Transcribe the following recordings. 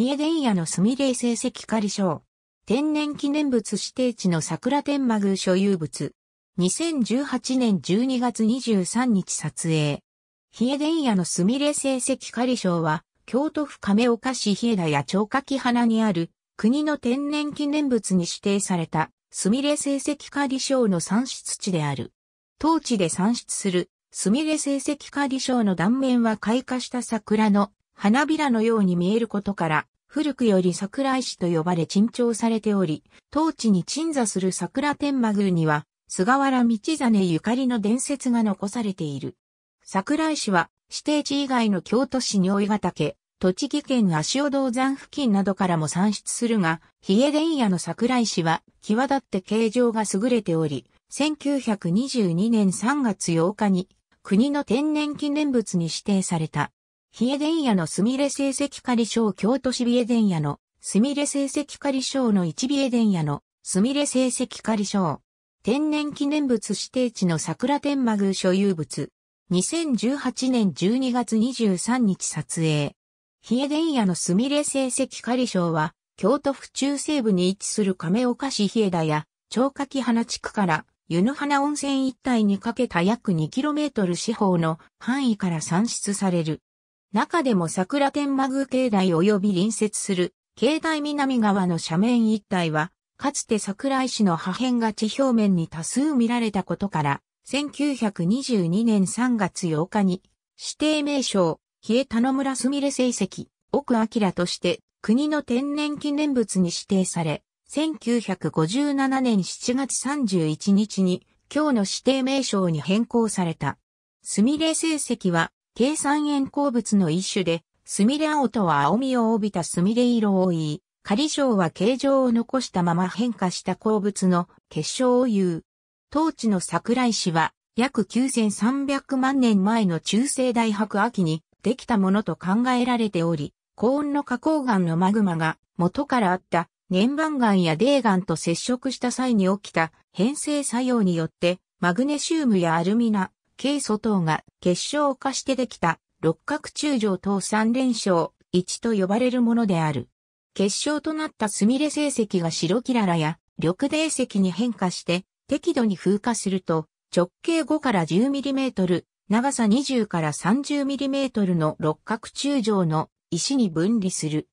エデン屋のスミレ成績仮称。天然記念物指定地の桜天満宮所有物。2018年12月23日撮影。エデン屋のスミレ成績仮称は、京都府亀岡市エダや長柿花にある、国の天然記念物に指定された、スミレ成績仮称の産出地である。当地で産出する、スミレ成績仮称の断面は開花した桜の花びらのように見えることから、古くより桜石と呼ばれ珍重されており、当地に鎮座する桜天満宮には、菅原道真ゆかりの伝説が残されている。桜石は、指定地以外の京都市に追ヶ岳、栃木県足尾銅山付近などからも産出するが、冷え伝屋の桜石は、際立って形状が優れており、1922年3月8日に、国の天然記念物に指定された。エデン屋のすみれ成績仮賞京都市美デン屋のすみれ成績仮賞の一美デン屋のすみれ成績仮賞。天然記念物指定地の桜天満宮所有物。2018年12月23日撮影。エデン屋のすみれ成績仮賞は、京都府中西部に位置する亀岡市エダや、長垣花地区から湯の花温泉一帯にかけた約 2km 四方の範囲から算出される中でも桜天満宮境内及び隣接する境内南側の斜面一帯は、かつて桜井市の破片が地表面に多数見られたことから、1922年3月8日に指定名称、冷え田野村すみれ成績、奥明として国の天然記念物に指定され、1957年7月31日に今日の指定名称に変更された。すみれ成績は計算塩鉱物の一種で、スミレ青とは青みを帯びたスミレ色を言い、仮称は形状を残したまま変化した鉱物の結晶を言う。当地の桜井市は約9300万年前の中世大白秋にできたものと考えられており、高温の花崗岩のマグマが元からあった粘板岩や泥岩と接触した際に起きた変成作用によってマグネシウムやアルミナ、K 素等が結晶を化してできた六角中条等三連勝1と呼ばれるものである。結晶となったスミレ成石が白キララや緑泥石に変化して適度に風化すると直径5から 10mm、長さ20から 30mm の六角中条の石に分離する。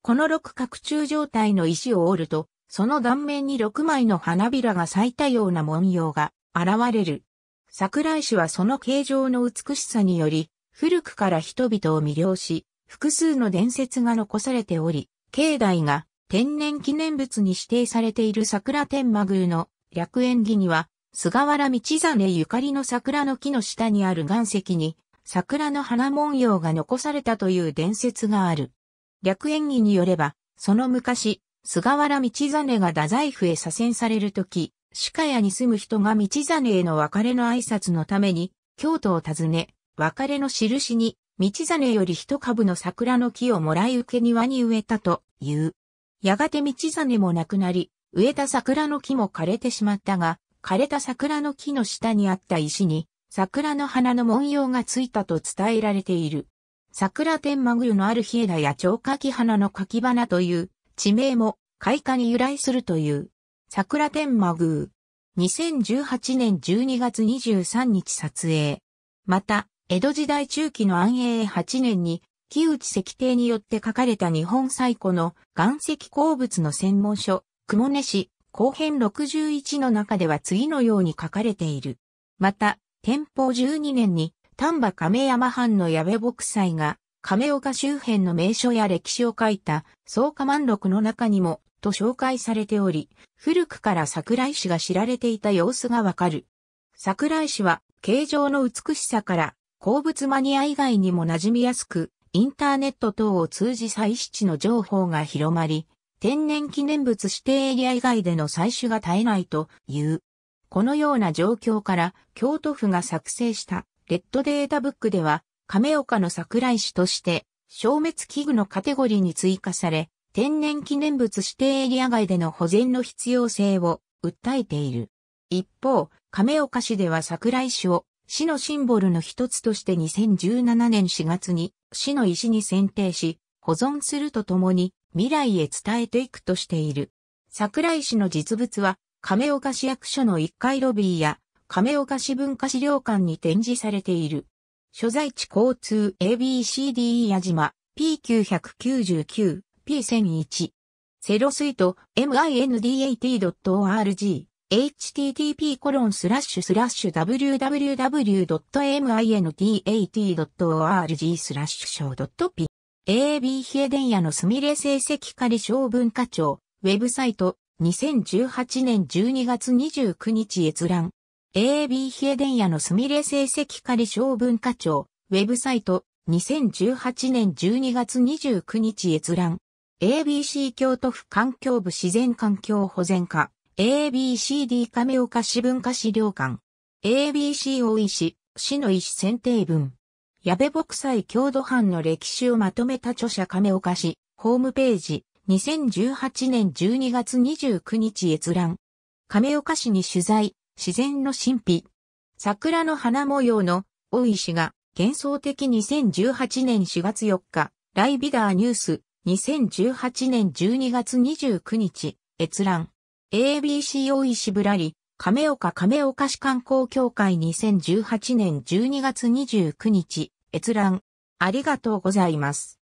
この六角中状態の石を折ると、その断面に6枚の花びらが咲いたような文様が現れる。桜井市はその形状の美しさにより、古くから人々を魅了し、複数の伝説が残されており、境内が天然記念物に指定されている桜天満宮の略縁儀には、菅原道真ゆかりの桜の木の下にある岩石に、桜の花文様が残されたという伝説がある。略縁儀によれば、その昔、菅原道真が太宰府へ左遷されるとき、鹿屋に住む人が道真への別れの挨拶のために、京都を訪ね、別れの印に、道真より一株の桜の木をもらい受け庭に植えたという。やがて道真も亡くなり、植えた桜の木も枯れてしまったが、枯れた桜の木の下にあった石に、桜の花の文様がついたと伝えられている。桜天マグルのある日枝や蝶柿花の柿花という地名も開花に由来するという。桜天魔宮。2018年12月23日撮影。また、江戸時代中期の安永8年に、木内石庭によって書かれた日本最古の岩石鉱物の専門書、雲根市、後編61の中では次のように書かれている。また、天保12年に丹波亀山藩の矢部牧祭が亀岡周辺の名所や歴史を書いた草加万録の中にもと紹介されており、古くから桜井市が知られていた様子がわかる。桜井市は形状の美しさから鉱物マニア以外にも馴染みやすく、インターネット等を通じ採取地の情報が広まり、天然記念物指定エリア以外での採取が絶えないという。このような状況から京都府が作成したレッドデータブックでは亀岡の桜井市として消滅危惧のカテゴリーに追加され天然記念物指定エリア外での保全の必要性を訴えている。一方、亀岡市では桜井市を市のシンボルの一つとして2017年4月に市の石に選定し、保存するとともに未来へ伝えていくとしている。桜井市の実物は亀岡市役所の1階ロビーや亀岡市文化資料館に展示されている。所在地交通 ABCDE 矢島 P999 P1001。セロスイート mindat.org http コロンスラッシュスラッシュ www.mindat.org スラッシュショー .p AB ヒエデンヤのスミレ成績仮小文化庁ウェブサイト2018年12月29日閲覧 AB ヒエデンヤのスミレ成績仮小文化庁ウェブサイト2018年12月29日閲覧 ABC 京都府環境部自然環境保全課、ABCD 亀岡市文化資料館、ABC 大石、市の石選定文。矢部北斎郷土藩の歴史をまとめた著者亀岡市、ホームページ、2018年12月29日閲覧。亀岡市に取材、自然の神秘。桜の花模様の大石が幻想的2018年4月4日、ライビダーニュース2018年12月29日、閲覧。ABC 大石ぶらり、亀岡亀岡市観光協会2018年12月29日、閲覧。ありがとうございます。